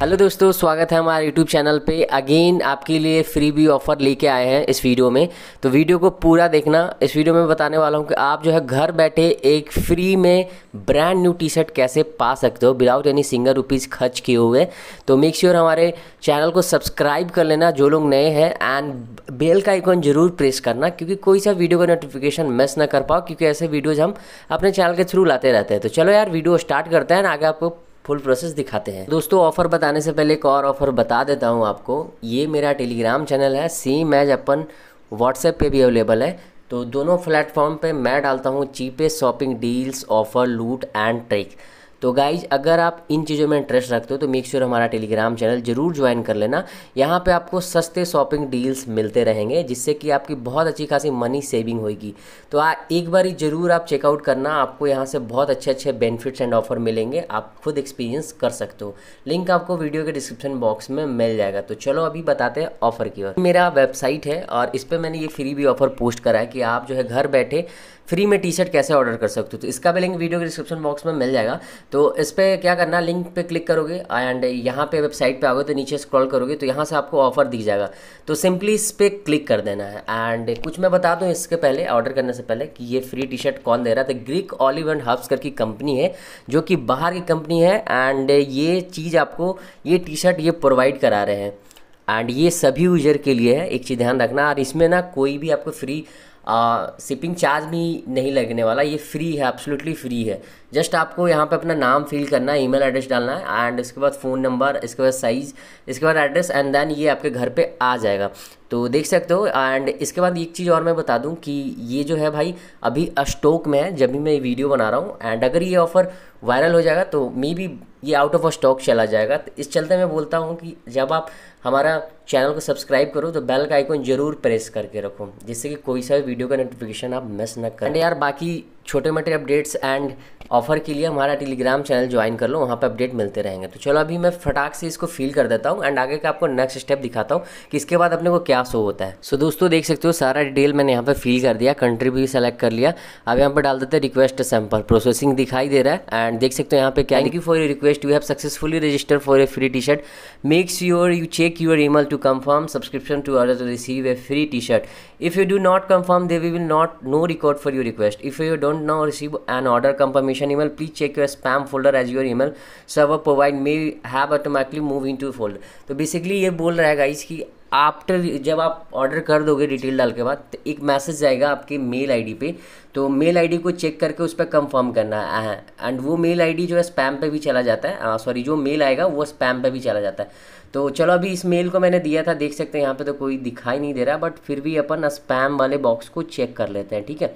hello दोस्तों स्वागत है हमारे यूट्यूब चैनल पे अगेन आपके लिए फ्री भी ऑफर लेके आए हैं इस वीडियो में तो वीडियो को पूरा देखना इस वीडियो में बताने वाला हूँ कि आप जो है घर बैठे एक फ्री में ब्रांड न्यू टी शर्ट कैसे पा सकते हो विदाउट एनी सिंगल रुपीज़ खर्च किए हुए तो मेक श्योर sure हमारे चैनल को सब्सक्राइब कर लेना जो लोग नए हैं एंड बेल का आइकॉन जरूर प्रेस करना क्योंकि कोई सा वीडियो का नोटिफिकेशन मिस ना कर पाओ क्योंकि ऐसे वीडियोज़ हम अपने चैनल के थ्रू लाते रहते हैं तो चलो यार वीडियो स्टार्ट करते हैं आगे आपको फुल प्रोसेस दिखाते हैं दोस्तों ऑफर बताने से पहले एक और ऑफर बता देता हूँ आपको ये मेरा टेलीग्राम चैनल है सेम एज अपन व्हाट्सएप पे भी अवेलेबल है तो दोनों प्लेटफॉर्म पे मैं डालता हूँ चीपेस्ट शॉपिंग डील्स ऑफर लूट एंड ट्रिक तो गाइज अगर आप इन चीज़ों में इंटरेस्ट रखते हो तो मेक श्योर हमारा टेलीग्राम चैनल जरूर ज्वाइन कर लेना यहाँ पे आपको सस्ते शॉपिंग डील्स मिलते रहेंगे जिससे कि आपकी बहुत अच्छी खासी मनी सेविंग होगी तो आ, एक बार ज़रूर आप चेकआउट करना आपको यहाँ से बहुत अच्छे अच्छे बेनिफिट्स एंड ऑफर मिलेंगे आप खुद एक्सपीरियंस कर सकते हो लिंक आपको वीडियो के डिस्क्रिप्शन बॉक्स में मिल जाएगा तो चलो अभी बताते हैं ऑफर की ओर मेरा वेबसाइट है और इस पर मैंने ये फ्री भी ऑफर पोस्ट करा है कि आप जो है घर बैठे फ्री में टी शर्ट कैसे ऑर्डर कर सकते हो तो इसका भी लिंक वीडियो के डिस्क्रिप्शन बॉक्स में मिल जाएगा तो इस पर क्या करना लिंक पर क्लिक करोगे एंड यहाँ पे वेबसाइट पे आओगे तो नीचे स्क्रॉल करोगे तो यहाँ से आपको ऑफर दी जाएगा तो सिंपली इस पर क्लिक कर देना है एंड कुछ मैं बता दूँ इसके पहले ऑर्डर करने से पहले कि ये फ्री टी शर्ट कौन दे रहा है तो ग्रीक ऑलिव एंड हब्स करके कंपनी है जो कि बाहर की कंपनी है एंड ये चीज़ आपको ये टी शर्ट ये प्रोवाइड करा रहे हैं एंड ये सभी यूजर के लिए है एक चीज़ ध्यान रखना और इसमें ना कोई भी आपको फ्री शिपिंग चार्ज भी नहीं लगने वाला ये फ्री है एब्सोल्युटली फ्री है जस्ट आपको यहाँ पे अपना नाम फिल करना है ईमेल एड्रेस डालना है एंड इसके बाद फ़ोन नंबर इसके बाद साइज़ इसके बाद एड्रेस एंड देन ये आपके घर पे आ जाएगा तो देख सकते हो एंड इसके बाद एक चीज़ और मैं बता दूँ कि ये जो है भाई अभी स्टॉक में है जब भी मैं वीडियो बना रहा हूँ एंड अगर ये ऑफ़र वायरल हो जाएगा तो मे बी ये आउट ऑफ स्टॉक चला जाएगा तो इस चलते मैं बोलता हूँ कि जब आप हमारा चैनल को सब्सक्राइब करो तो बेल का आइकॉन जरूर प्रेस करके रखो जिससे कि कोई सा भी वीडियो का नोटिफिकेशन आप मिस ना करें एंड यार बाकी छोटे मोटे अपडेट्स एंड ऑफर के लिए हमारा टेलीग्राम चैनल ज्वाइन कर लो वहाँ पर अपडेट मिलते रहेंगे तो चलो अभी मैं फटाक से इसको फील कर देता हूँ एंड आगे का आपको नेक्स्ट स्टेप दिखाता हूँ कि इसके बाद अपने को क्या शो होता है सो so, दोस्तों देख सकते हो सारा डिटेल मैंने यहाँ पर फील कर दिया कंट्री भी सेलेक्ट कर लिया अब यहाँ पर डाल देते हैं रिक्वेस्ट सैम्पल प्रोसेसिंग दिखाई दे रहा है एंड देख सकते हो यहाँ पे क्या है you for you request you have successfully register for a free T shirt makes your you check your email to confirm subscription to order to receive a free T shirt if you do not confirm they we will not no record for you request if you don't no receive an order confirmation confirmation email please check your spam folder as your email server provide may have automatically move into folder तो basically ये बोल रहा है guys कि after जब आप order कर दोगे डिटेल डाल के बाद तो एक मैसेज जाएगा आपके मेल आईडी पे तो मेल आईडी को चेक करके उस पर कंफर्म करना है एंड वो मेल आईडी जो है स्पैम पे भी चला जाता है सॉरी जो मेल आएगा वो स्पैम पे भी चला जाता है तो चलो अभी इस मेल को मैंने दिया था देख सकते हैं यहाँ पे तो कोई दिखाई नहीं दे रहा बट फिर भी अपन स्पैम वाले बॉक्स को चेक कर लेते हैं ठीक है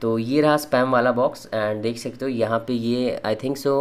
तो ये रहा स्पैम वाला बॉक्स एंड देख सकते हो यहाँ पे ये आई थिंक सो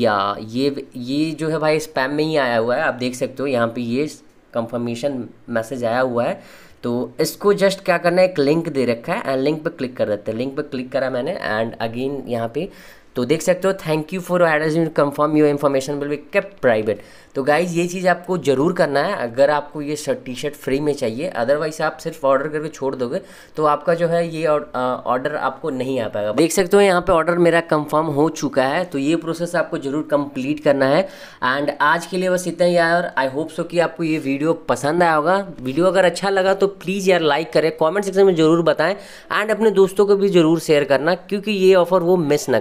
या ये ये जो है भाई स्पैम में ही आया हुआ है आप देख सकते हो यहाँ पे ये कंफर्मेशन मैसेज आया हुआ है तो इसको जस्ट क्या करना है एक लिंक दे रखा है एंड लिंक पे क्लिक कर देते हैं लिंक पे क्लिक करा मैंने एंड अगेन यहाँ पे तो देख सकते हो thank you for advertisement confirm your information will be kept private तो गाइज ये चीज़ आपको ज़रूर करना है अगर आपको ये शर्ट टी शर्ट फ्री में चाहिए अदरवाइज आप सिर्फ ऑर्डर करके छोड़ दोगे तो आपका जो है ये ऑर्डर आपको नहीं आ पाएगा देख सकते हो यहाँ पे ऑर्डर मेरा कंफर्म हो चुका है तो ये प्रोसेस आपको ज़रूर कंप्लीट करना है एंड आज के लिए बस इतना ही यार आई होप सो कि आपको ये वीडियो पसंद आया होगा वीडियो अगर अच्छा लगा तो प्लीज़ यार लाइक करें कॉमेंट सेक्शन में ज़रूर बताएँ एंड अपने दोस्तों को भी ज़रूर शेयर करना क्योंकि ये ऑफर वो मिस ना